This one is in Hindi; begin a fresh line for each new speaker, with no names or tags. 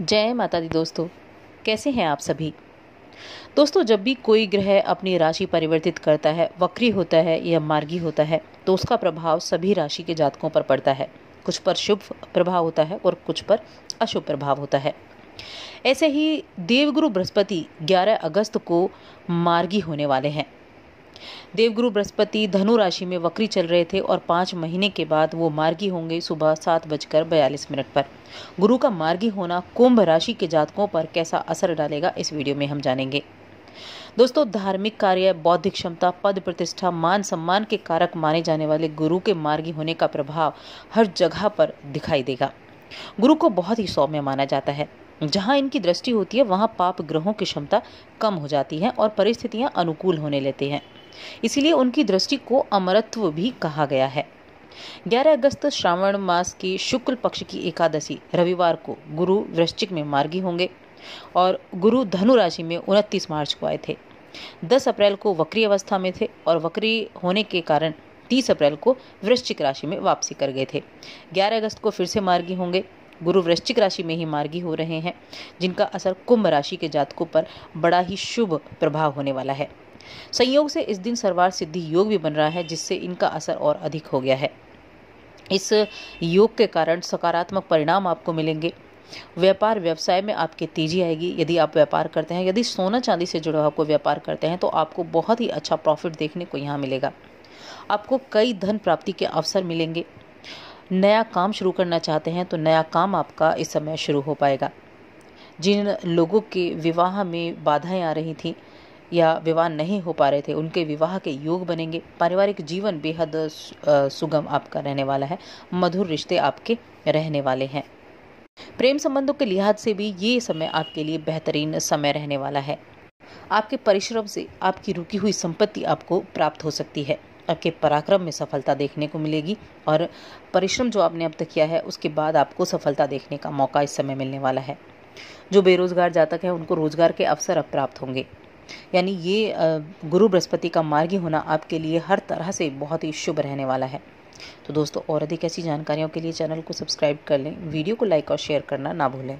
जय माता दी दोस्तों कैसे हैं आप सभी दोस्तों जब भी कोई ग्रह अपनी राशि परिवर्तित करता है वक्री होता है या मार्गी होता है तो उसका प्रभाव सभी राशि के जातकों पर पड़ता है कुछ पर शुभ प्रभाव होता है और कुछ पर अशुभ प्रभाव होता है ऐसे ही देवगुरु बृहस्पति 11 अगस्त को मार्गी होने वाले हैं देवगुरु बृहस्पति धनु राशि में वक्री चल रहे थे और पाँच महीने के बाद वो मार्गी होंगे सुबह सात बजकर बयालीस मिनट पर गुरु का मार्गी होना कुंभ राशि के जातकों पर कैसा असर डालेगा इस वीडियो में हम जानेंगे दोस्तों धार्मिक कार्य बौद्धिक क्षमता पद प्रतिष्ठा मान सम्मान के कारक माने जाने वाले गुरु के मार्गी होने का प्रभाव हर जगह पर दिखाई देगा गुरु को बहुत ही सौम्य माना जाता है जहाँ इनकी दृष्टि होती है वहाँ पाप ग्रहों की क्षमता कम हो जाती है और परिस्थितियाँ अनुकूल होने लेती हैं इसीलिए उनकी दृष्टि को अमरत्व भी कहा गया है 11 अगस्त श्रावण मास की शुक्ल पक्ष की एकादशी रविवार को गुरु वृश्चिक में मार्गी होंगे और गुरु धनु राशि में 29 मार्च को आए थे 10 अप्रैल को वक्री अवस्था में थे और वक्री होने के कारण 30 अप्रैल को वृश्चिक राशि में वापसी कर गए थे 11 अगस्त को फिर से मार्गी होंगे गुरु वृश्चिक राशि में ही मार्गी हो रहे हैं जिनका असर कुंभ राशि के जातकों पर बड़ा ही शुभ प्रभाव होने वाला है संयोग से इस दिन सरवार सिद्धि योग भी बन रहा है जिससे इनका असर और अधिक हो गया है इस योग के कारण सकारात्मक परिणाम आपको मिलेंगे व्यापार व्यवसाय में आपकी तेजी आएगी यदि आप व्यापार करते हैं यदि सोना चांदी से जुड़ा आपको व्यापार करते हैं तो आपको बहुत ही अच्छा प्रॉफिट देखने को यहाँ मिलेगा आपको कई धन प्राप्ति के अवसर मिलेंगे नया काम शुरू करना चाहते हैं तो नया काम आपका इस समय शुरू हो पाएगा जिन लोगों के विवाह में बाधाएं आ रही थी या विवाह नहीं हो पा रहे थे उनके विवाह के योग बनेंगे पारिवारिक जीवन बेहद सुगम आपका रहने वाला है मधुर रिश्ते आपके रहने वाले हैं प्रेम संबंधों के लिहाज से भी ये समय आपके लिए बेहतरीन समय रहने वाला है आपके परिश्रम से आपकी रुकी हुई संपत्ति आपको प्राप्त हो सकती है आपके पराक्रम में सफलता देखने को मिलेगी और परिश्रम जो आपने अब तक किया है उसके बाद आपको सफलता देखने का मौका इस समय मिलने वाला है जो बेरोजगार जातक है उनको रोजगार के अवसर अब प्राप्त होंगे यानी ये गुरु बृहस्पति का मार्गी होना आपके लिए हर तरह से बहुत ही शुभ रहने वाला है तो दोस्तों और अधिक ऐसी जानकारियों के लिए चैनल को सब्सक्राइब कर लें वीडियो को लाइक और शेयर करना ना भूलें